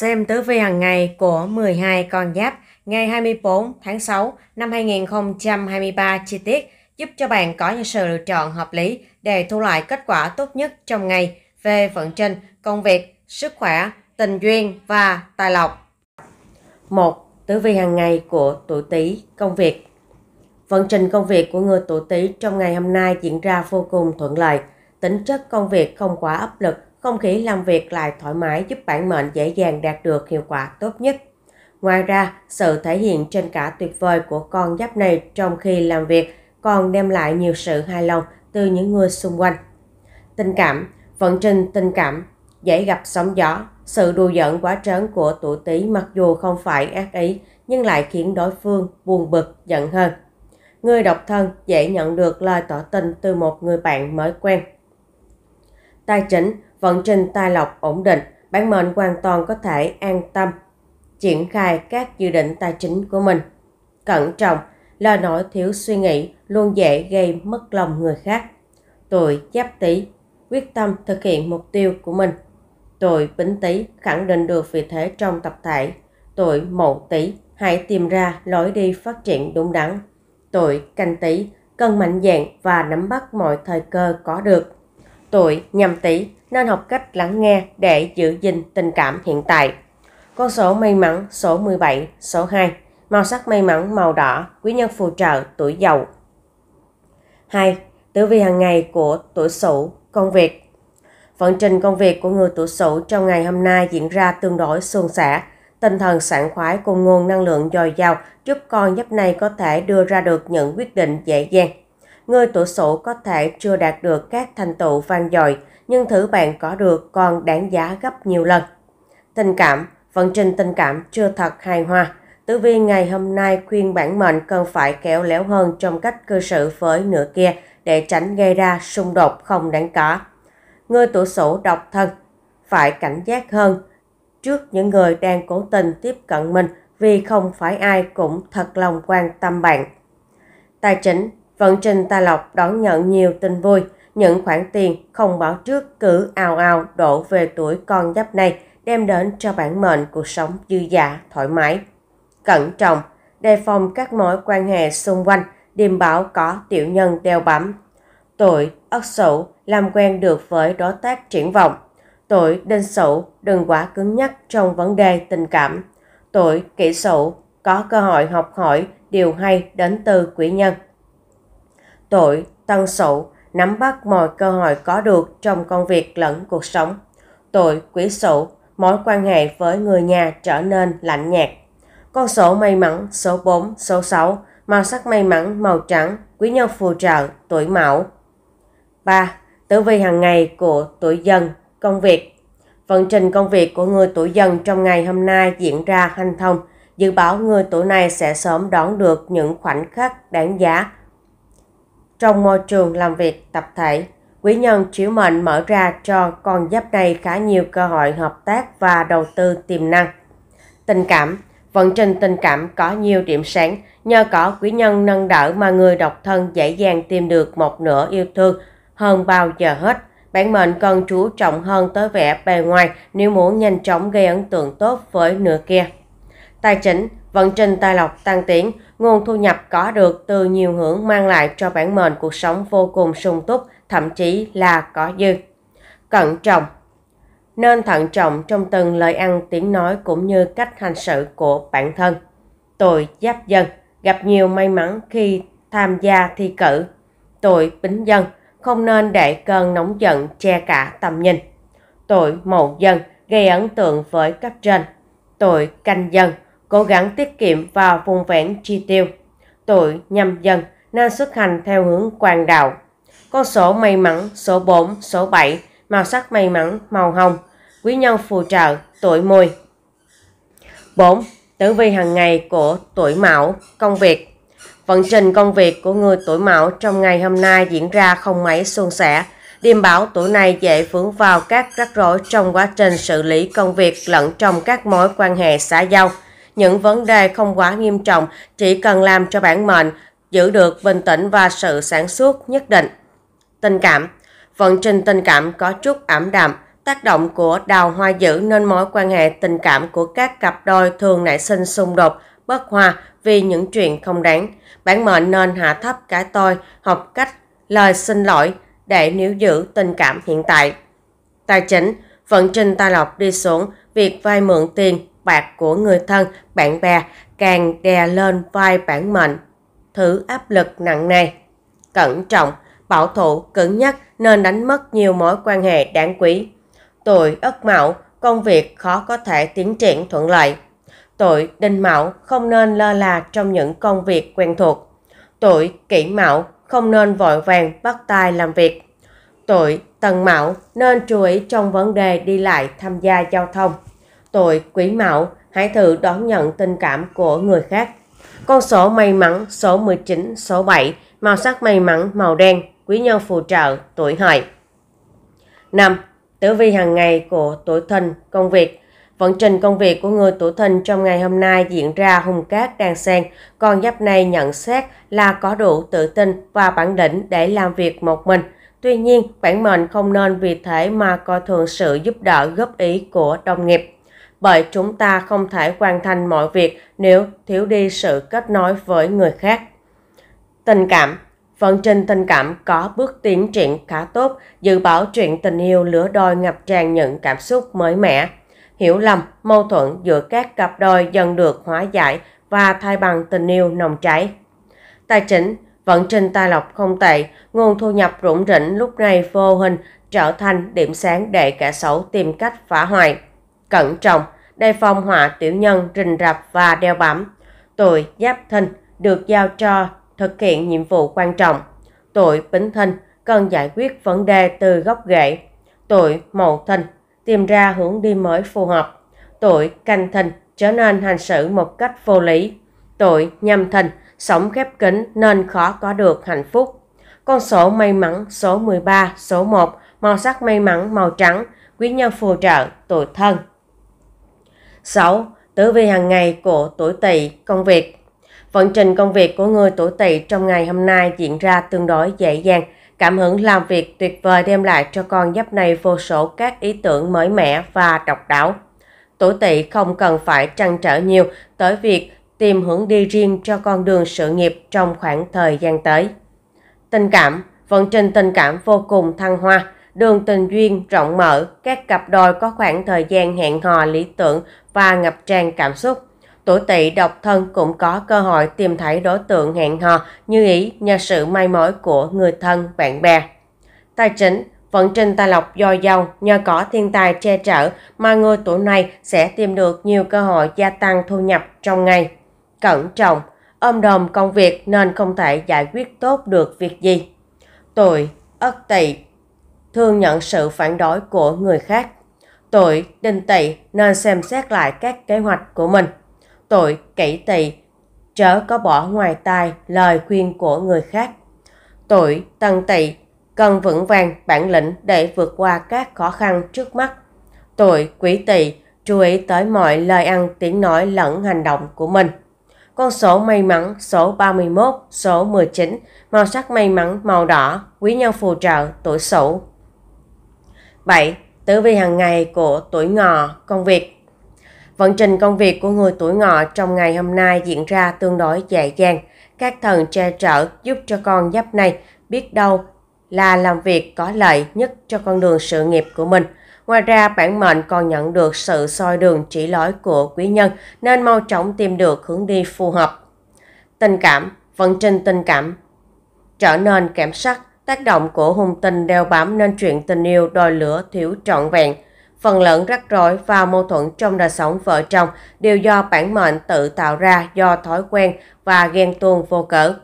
Xem tử vi hàng ngày của 12 con giáp ngày 24 tháng 6 năm 2023 chi tiết giúp cho bạn có những sự lựa chọn hợp lý để thu lại kết quả tốt nhất trong ngày về vận trình, công việc, sức khỏe, tình duyên và tài lộc. 1. Tử vi hàng ngày của tuổi Tý công việc. Vận trình công việc của người tuổi Tý trong ngày hôm nay diễn ra vô cùng thuận lợi, tính chất công việc không quá áp lực không khí làm việc lại thoải mái giúp bản mệnh dễ dàng đạt được hiệu quả tốt nhất. Ngoài ra, sự thể hiện trên cả tuyệt vời của con giáp này trong khi làm việc còn đem lại nhiều sự hài lòng từ những người xung quanh. Tình cảm, vận trình tình cảm, dễ gặp sóng gió, sự đùa giận quá trớn của tuổi Tý mặc dù không phải ác ý nhưng lại khiến đối phương buồn bực, giận hơn. Người độc thân dễ nhận được lời tỏ tình từ một người bạn mới quen. Tài chính, vận trình tài lộc ổn định, bản mệnh hoàn toàn có thể an tâm triển khai các dự định tài chính của mình. Cẩn trọng, lời nói thiếu suy nghĩ luôn dễ gây mất lòng người khác. Tuổi Giáp Tý quyết tâm thực hiện mục tiêu của mình. Tuổi Bính Tý khẳng định được vị thế trong tập thể. Tuổi Mậu Tý hãy tìm ra lối đi phát triển đúng đắn. Tuổi Canh Tý cần mạnh dạn và nắm bắt mọi thời cơ có được tuổi nhằm tý nên học cách lắng nghe để giữ gìn tình cảm hiện tại. Con số may mắn số 17, số 2, màu sắc may mắn màu đỏ, quý nhân phù trợ tuổi dậu. 2. Tử vi hàng ngày của tuổi Sửu, công việc. Vận trình công việc của người tuổi Sửu trong ngày hôm nay diễn ra tương đối suôn sẻ, tinh thần sảng khoái cùng nguồn năng lượng dồi dào giúp con giáp này có thể đưa ra được những quyết định dễ dàng người tuổi sổ có thể chưa đạt được các thành tựu vang dội, nhưng thứ bạn có được còn đáng giá gấp nhiều lần. Tình cảm, vận trình tình cảm chưa thật hài hòa. Tử vi ngày hôm nay khuyên bản mệnh cần phải kéo léo hơn trong cách cư xử với nửa kia để tránh gây ra xung đột không đáng có. Người tuổi sổ độc thân phải cảnh giác hơn trước những người đang cố tình tiếp cận mình vì không phải ai cũng thật lòng quan tâm bạn. Tài chính, Vận trình Tài Lộc đón nhận nhiều tin vui, những khoản tiền không báo trước cứ ào ào đổ về tuổi con giáp này, đem đến cho bản mệnh cuộc sống dư dả, thoải mái. Cẩn trọng, đề phòng các mối quan hệ xung quanh, điềm báo có tiểu nhân đeo bám. Tuổi Ất Sửu làm quen được với đối tác triển vọng. Tuổi Đinh Sửu đừng quá cứng nhắc trong vấn đề tình cảm. Tuổi Kỷ Sửu có cơ hội học hỏi điều hay đến từ quỷ nhân tội, tân sậu, nắm bắt mọi cơ hội có được trong công việc lẫn cuộc sống. Tội, quý sổ, mối quan hệ với người nhà trở nên lạnh nhạt. Con số may mắn số 4, số 6, màu sắc may mắn màu trắng, quý nhân phù trợ, tuổi mão. 3. Tử vi hàng ngày của tuổi dần, công việc. Vận trình công việc của người tuổi dần trong ngày hôm nay diễn ra hanh thông. Dự báo người tuổi này sẽ sớm đón được những khoảnh khắc đáng giá trong môi trường làm việc tập thể, quý nhân chiếu mệnh mở ra cho con giáp này khá nhiều cơ hội hợp tác và đầu tư tiềm năng. Tình cảm Vận trình tình cảm có nhiều điểm sáng, nhờ có quý nhân nâng đỡ mà người độc thân dễ dàng tìm được một nửa yêu thương hơn bao giờ hết. Bản mệnh cần chú trọng hơn tới vẻ bề ngoài nếu muốn nhanh chóng gây ấn tượng tốt với nửa kia. Tài chính vận trình tài lộc tăng tiến, nguồn thu nhập có được từ nhiều hưởng mang lại cho bản mệnh cuộc sống vô cùng sung túc, thậm chí là có dư. Cẩn trọng Nên thận trọng trong từng lời ăn tiếng nói cũng như cách hành sự của bản thân. Tội giáp dân gặp nhiều may mắn khi tham gia thi cử. Tội bính dân không nên để cơn nóng giận che cả tầm nhìn. Tội mậu dân gây ấn tượng với cấp trên. Tội canh dân cố gắng tiết kiệm và vùng vẹn chi tiêu. Tuổi nhâm dần nên xuất hành theo hướng quan đạo. Con số may mắn số 4, số 7, màu sắc may mắn màu hồng, quý nhân phù trợ tuổi mùi. 4. Tử vi hàng ngày của tuổi mão, công việc. Vận trình công việc của người tuổi mão trong ngày hôm nay diễn ra không mấy suôn sẻ. Điềm bảo tuổi này dễ vướng vào các rắc rối trong quá trình xử lý công việc lẫn trong các mối quan hệ xã giao những vấn đề không quá nghiêm trọng chỉ cần làm cho bản mệnh giữ được bình tĩnh và sự sản xuất nhất định. Tình cảm Vận trình tình cảm có chút ảm đạm, tác động của đào hoa dữ nên mối quan hệ tình cảm của các cặp đôi thường nảy sinh xung đột, bất hòa vì những chuyện không đáng. Bản mệnh nên hạ thấp cái tôi, học cách lời xin lỗi để níu giữ tình cảm hiện tại. Tài chính, vận trình tài lộc đi xuống, việc vay mượn tiền, bạc của người thân, bạn bè càng đè lên vai bản mệnh. Thứ áp lực nặng nề Cẩn trọng, bảo thủ, cứng nhắc nên đánh mất nhiều mối quan hệ đáng quý. Tuổi Ất Mão, công việc khó có thể tiến triển thuận lợi. Tuổi Đinh Mão không nên lơ là trong những công việc quen thuộc. Tuổi Kỷ Mão không nên vội vàng bắt tay làm việc. Tuổi Tân Mão nên chú ý trong vấn đề đi lại tham gia giao thông tuổi quý mão hãy thử đón nhận tình cảm của người khác. Con số may mắn số 19, số 7, màu sắc may mắn màu đen, quý nhân phù trợ, tuổi hợi. 5. Tử vi hàng ngày của tuổi thìn, công việc. Vận trình công việc của người tuổi thìn trong ngày hôm nay diễn ra hùng cát đan sen con giáp này nhận xét là có đủ tự tin và bản lĩnh để làm việc một mình. Tuy nhiên, bản mệnh không nên vì thế mà coi thường sự giúp đỡ góp ý của đồng nghiệp bởi chúng ta không thể hoàn thành mọi việc nếu thiếu đi sự kết nối với người khác. Tình cảm Vận trình tình cảm có bước tiến triển khá tốt, dự báo chuyện tình yêu lửa đôi ngập tràn những cảm xúc mới mẻ. Hiểu lầm, mâu thuẫn giữa các cặp đôi dần được hóa giải và thay bằng tình yêu nồng cháy. Tài chính Vận trình tài lộc không tệ, nguồn thu nhập rủng rỉnh lúc này vô hình trở thành điểm sáng để kẻ xấu tìm cách phá hoại cẩn trọng, đề phòng họa tiểu nhân rình rập và đeo bám. Tội giáp thân được giao cho thực hiện nhiệm vụ quan trọng. Tội bính thân cần giải quyết vấn đề từ gốc rễ. Tội mậu thân tìm ra hướng đi mới phù hợp. Tội canh thân trở nên hành xử một cách vô lý. Tội nhâm thân sống khép kín nên khó có được hạnh phúc. Con số may mắn số 13, số 1, màu sắc may mắn màu trắng, quý nhân phù trợ, tuổi thân. 6. Tử vi hàng ngày của tuổi tỵ công việc Vận trình công việc của người tuổi tỵ trong ngày hôm nay diễn ra tương đối dễ dàng. Cảm hứng làm việc tuyệt vời đem lại cho con giáp này vô số các ý tưởng mới mẻ và độc đáo. Tuổi tỵ không cần phải trăn trở nhiều tới việc tìm hướng đi riêng cho con đường sự nghiệp trong khoảng thời gian tới. Tình cảm, vận trình tình cảm vô cùng thăng hoa. Đường tình duyên rộng mở, các cặp đôi có khoảng thời gian hẹn hò lý tưởng và ngập tràn cảm xúc. Tuổi tỵ độc thân cũng có cơ hội tìm thấy đối tượng hẹn hò như ý nhờ sự may mối của người thân, bạn bè. Tài chính Vận trình tài lộc do dào nhờ có thiên tài che chở mà người tuổi này sẽ tìm được nhiều cơ hội gia tăng thu nhập trong ngày. Cẩn trọng, ôm đồm công việc nên không thể giải quyết tốt được việc gì. Tuổi Ất Tỵ thường nhận sự phản đối của người khác. tội đinh tỵ nên xem xét lại các kế hoạch của mình. tội kỹ tỵ chớ có bỏ ngoài tai lời khuyên của người khác. tội tân tỵ cần vững vàng bản lĩnh để vượt qua các khó khăn trước mắt. tội quý tỵ chú ý tới mọi lời ăn tiếng nói lẫn hành động của mình. Con số may mắn số 31, số 19, màu sắc may mắn màu đỏ, quý nhân phù trợ, tuổi sửu. 7. Tử vi hàng ngày của tuổi ngọ, công việc. Vận trình công việc của người tuổi ngọ trong ngày hôm nay diễn ra tương đối dễ dàng. Các thần che trợ giúp cho con giáp này biết đâu là làm việc có lợi nhất cho con đường sự nghiệp của mình. Ngoài ra, bản mệnh còn nhận được sự soi đường chỉ lối của quý nhân nên mau chóng tìm được hướng đi phù hợp. Tình cảm, vận trình tình cảm trở nên kém sắc Tác động của hung tình đeo bám nên chuyện tình yêu đòi lửa thiếu trọn vẹn. Phần lớn rắc rối và mâu thuẫn trong đời sống vợ chồng đều do bản mệnh tự tạo ra do thói quen và ghen tuông vô cỡ.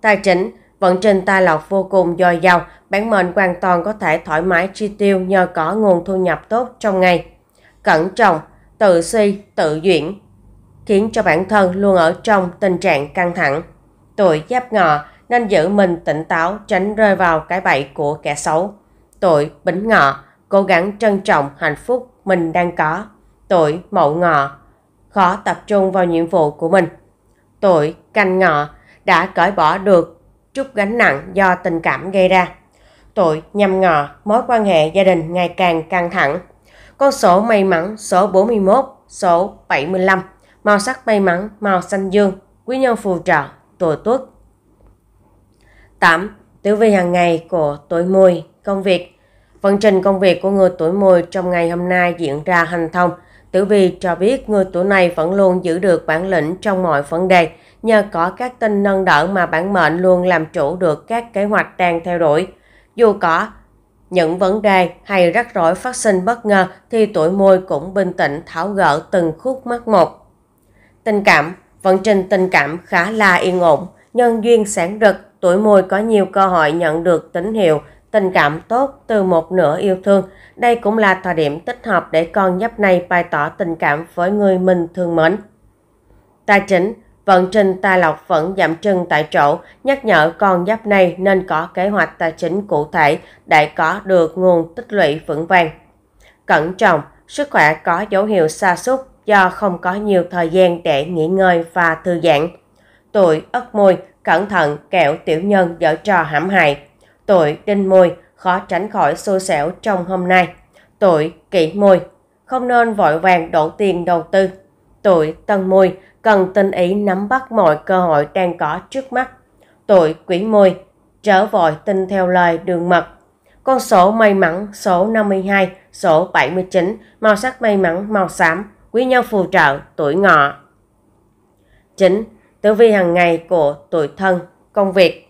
Tài chính Vận trình tài lộc vô cùng dồi dào, bản mệnh hoàn toàn có thể thoải mái chi tiêu nhờ có nguồn thu nhập tốt trong ngày. Cẩn trọng, tự suy, tự duyển, khiến cho bản thân luôn ở trong tình trạng căng thẳng. Tuổi giáp ngọ nên giữ mình tỉnh táo tránh rơi vào cái bẫy của kẻ xấu. Tuổi Bính Ngọ, cố gắng trân trọng hạnh phúc mình đang có. Tuổi Mậu Ngọ, khó tập trung vào nhiệm vụ của mình. Tuổi Canh Ngọ đã cởi bỏ được chút gánh nặng do tình cảm gây ra. Tuổi Nhâm Ngọ, mối quan hệ gia đình ngày càng căng thẳng. Con số may mắn số 41, số 75, màu sắc may mắn màu xanh dương, quý nhân phù trợ, tuổi Tuất. 8. Tử vi hàng ngày của tuổi mùi, công việc. Vận trình công việc của người tuổi mùi trong ngày hôm nay diễn ra hành thông. Tử vi cho biết người tuổi này vẫn luôn giữ được bản lĩnh trong mọi vấn đề. Nhờ có các tinh nâng đỡ mà bản mệnh luôn làm chủ được các kế hoạch đang theo đuổi. Dù có những vấn đề hay rắc rối phát sinh bất ngờ thì tuổi mùi cũng bình tĩnh tháo gỡ từng khúc mắc một. Tình cảm, vận trình tình cảm khá là yên ổn, nhân duyên sáng rực, tuổi mùi có nhiều cơ hội nhận được tín hiệu tình cảm tốt từ một nửa yêu thương. Đây cũng là thời điểm thích hợp để con giáp này bày tỏ tình cảm với người mình thương mến. Tài chính, vận trình tài lộc vẫn giảm trưng tại chỗ, nhắc nhở con giáp này nên có kế hoạch tài chính cụ thể để có được nguồn tích lũy vững vàng. Cẩn trọng, sức khỏe có dấu hiệu sa sút do không có nhiều thời gian để nghỉ ngơi và thư giãn. Tuổi Ất Mùi cẩn thận kẻo tiểu nhân dở trò hãm hại. Tội đinh môi khó tránh khỏi xui xẻo trong hôm nay. Tội kỷ môi không nên vội vàng đổ tiền đầu tư. tội tân môi cần tinh ý nắm bắt mọi cơ hội đang có trước mắt. tội quý môi trở vội tin theo lời đường mật. Con số may mắn số 52, số 79, màu sắc may mắn màu xám, quý nhân phù trợ, tuổi ngọ. 9 tử vi hàng ngày của tuổi thân, công việc.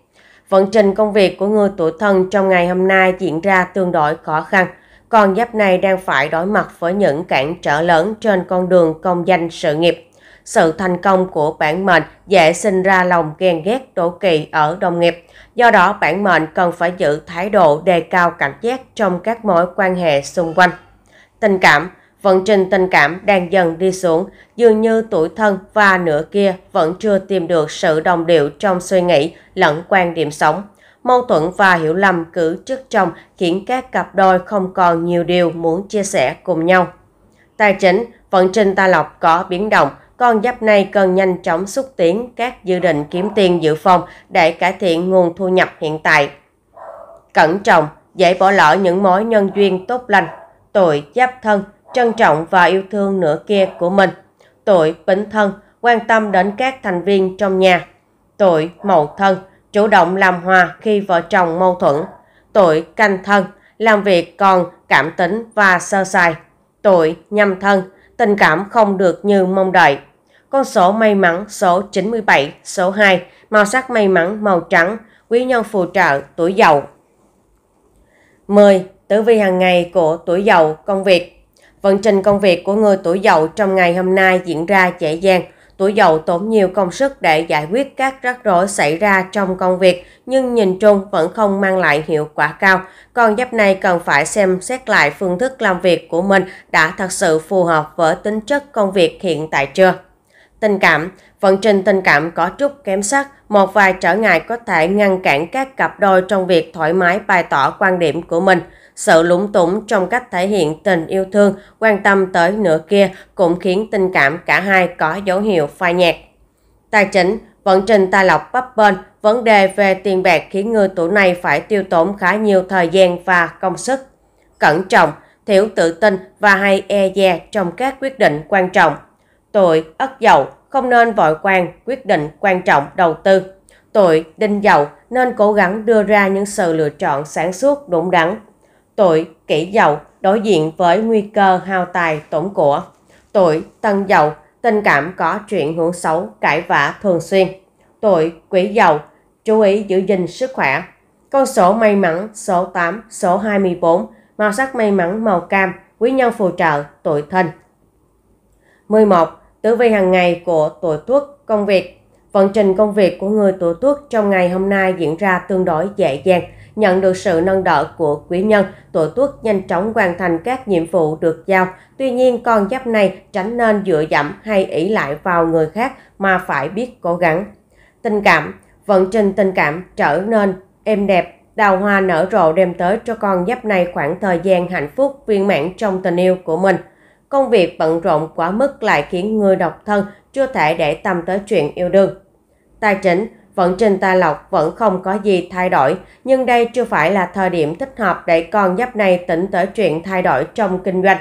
Vận trình công việc của người tuổi thân trong ngày hôm nay diễn ra tương đối khó khăn. Còn giáp này đang phải đối mặt với những cản trở lớn trên con đường công danh sự nghiệp. Sự thành công của bản mệnh dễ sinh ra lòng ghen ghét đổ kỳ ở đồng nghiệp. Do đó bản mệnh cần phải giữ thái độ đề cao cảnh giác trong các mối quan hệ xung quanh. Tình cảm vận trình tình cảm đang dần đi xuống, dường như tuổi thân và nửa kia vẫn chưa tìm được sự đồng điệu trong suy nghĩ lẫn quan điểm sống. Mâu thuẫn và hiểu lầm cứ trước chồng khiến các cặp đôi không còn nhiều điều muốn chia sẻ cùng nhau. Tài chính, vận trình ta lọc có biến động, con giáp này cần nhanh chóng xúc tiến các dự định kiếm tiền dự phòng để cải thiện nguồn thu nhập hiện tại. Cẩn trọng, dễ bỏ lỡ những mối nhân duyên tốt lành. tội giáp thân, trân trọng và yêu thương nửa kia của mình. Tuổi Bính Thân quan tâm đến các thành viên trong nhà. Tuổi Mậu Thân chủ động làm hòa khi vợ chồng mâu thuẫn. Tuổi Canh Thân làm việc còn cảm tính và sơ sài. Tuổi Nhâm Thân tình cảm không được như mong đợi. Con số may mắn số 97, số 2, màu sắc may mắn màu trắng, quý nhân phù trợ tuổi giàu. 10. Tử vi hàng ngày của tuổi giàu công việc Vận trình công việc của người tuổi dậu trong ngày hôm nay diễn ra dễ dàng. Tuổi dậu tốn nhiều công sức để giải quyết các rắc rối xảy ra trong công việc, nhưng nhìn chung vẫn không mang lại hiệu quả cao. Con giáp này cần phải xem xét lại phương thức làm việc của mình đã thật sự phù hợp với tính chất công việc hiện tại chưa. Tình cảm, vận trình tình cảm có chút kém sắc, một vài trở ngại có thể ngăn cản các cặp đôi trong việc thoải mái bày tỏ quan điểm của mình. Sự lúng túng trong cách thể hiện tình yêu thương, quan tâm tới nửa kia cũng khiến tình cảm cả hai có dấu hiệu phai nhạt. Tài chính, vận trình tài lộc bấp bênh, vấn đề về tiền bạc khiến người tuổi này phải tiêu tốn khá nhiều thời gian và công sức. Cẩn trọng, thiếu tự tin và hay e dè trong các quyết định quan trọng. Tôi ất dậu không nên vội quan quyết định quan trọng đầu tư. Tuổi đinh dậu nên cố gắng đưa ra những sự lựa chọn sáng suốt đúng đắn. Tuổi kỷ dậu đối diện với nguy cơ hao tài tổn của. Tuổi tân dậu tình cảm có chuyện hưởng xấu cãi vã thường xuyên. Tuổi quý dậu chú ý giữ gìn sức khỏe. Con số may mắn số 8, số 24, màu sắc may mắn màu cam, quý nhân phù trợ, tuổi thìn. 11 tử vi hàng ngày của tuổi tuất công việc vận trình công việc của người tuổi tuất trong ngày hôm nay diễn ra tương đối dễ dàng nhận được sự nâng đỡ của quý nhân tuổi tuất nhanh chóng hoàn thành các nhiệm vụ được giao tuy nhiên con giáp này tránh nên dựa dẫm hay ỷ lại vào người khác mà phải biết cố gắng tình cảm vận trình tình cảm trở nên êm đẹp đào hoa nở rộ đem tới cho con giáp này khoảng thời gian hạnh phúc viên mãn trong tình yêu của mình công việc bận rộn quá mức lại khiến người độc thân chưa thể để tâm tới chuyện yêu đương. Tài chính, vận trình tài lộc vẫn không có gì thay đổi, nhưng đây chưa phải là thời điểm thích hợp để con giáp này tỉnh tới chuyện thay đổi trong kinh doanh.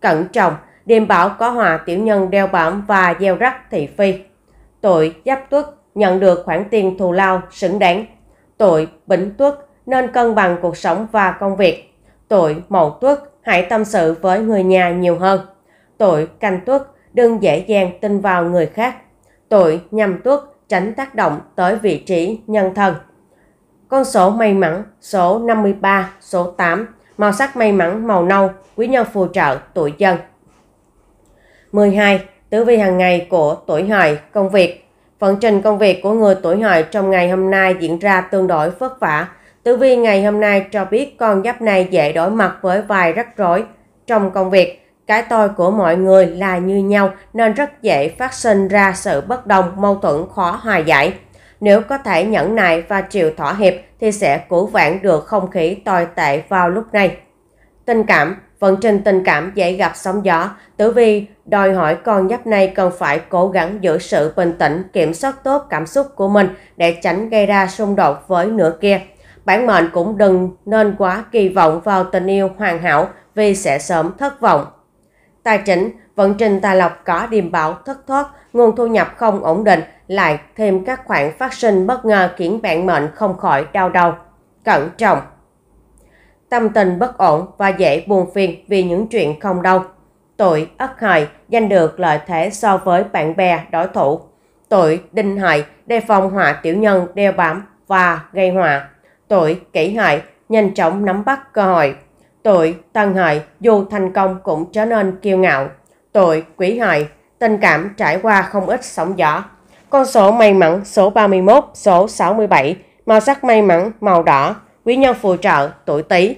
Cẩn trọng, điềm bảo có hòa tiểu nhân đeo bám và gieo rắc thị phi. Tuổi giáp tuất nhận được khoản tiền thù lao xứng đáng. Tuổi bỉnh tuất nên cân bằng cuộc sống và công việc. Tuổi mậu tuất hãy tâm sự với người nhà nhiều hơn. Tội canh tuất đừng dễ dàng tin vào người khác. Tội nhâm tuất tránh tác động tới vị trí nhân thân. Con số may mắn số 53, số 8, màu sắc may mắn màu nâu, quý nhân phù trợ tuổi dân. 12. Tử vi hàng ngày của tuổi hợi, công việc. Vận trình công việc của người tuổi hợi trong ngày hôm nay diễn ra tương đối vất vả, Tử Vi ngày hôm nay cho biết con giáp này dễ đổi mặt với vài rắc rối trong công việc. Cái tôi của mọi người là như nhau nên rất dễ phát sinh ra sự bất đồng, mâu thuẫn khó hòa giải. Nếu có thể nhẫn nại và chịu thỏa hiệp thì sẽ cứu vãn được không khí tồi tệ vào lúc này. Tình cảm, vận trình tình cảm dễ gặp sóng gió, tử vi đòi hỏi con giáp này cần phải cố gắng giữ sự bình tĩnh, kiểm soát tốt cảm xúc của mình để tránh gây ra xung đột với nửa kia bản mệnh cũng đừng nên quá kỳ vọng vào tình yêu hoàn hảo vì sẽ sớm thất vọng. Tài chính, vận trình tài lộc có điềm bão thất thoát, nguồn thu nhập không ổn định, lại thêm các khoản phát sinh bất ngờ khiến bạn mệnh không khỏi đau đầu. Cẩn trọng Tâm tình bất ổn và dễ buồn phiền vì những chuyện không đâu. Tuổi Ất Hợi giành được lợi thế so với bạn bè, đối thủ. Tuổi Đinh Hợi đề phòng họa tiểu nhân đeo bám và gây họa Tội kỹ hại nhanh chóng nắm bắt cơ hội. Tội tăng hại dù thành công cũng trở nên kiêu ngạo. Tội quỷ hại tình cảm trải qua không ít sóng gió. Con số may mắn số 31, số 67, màu sắc may mắn màu đỏ, quý nhân phù trợ, tuổi Tý.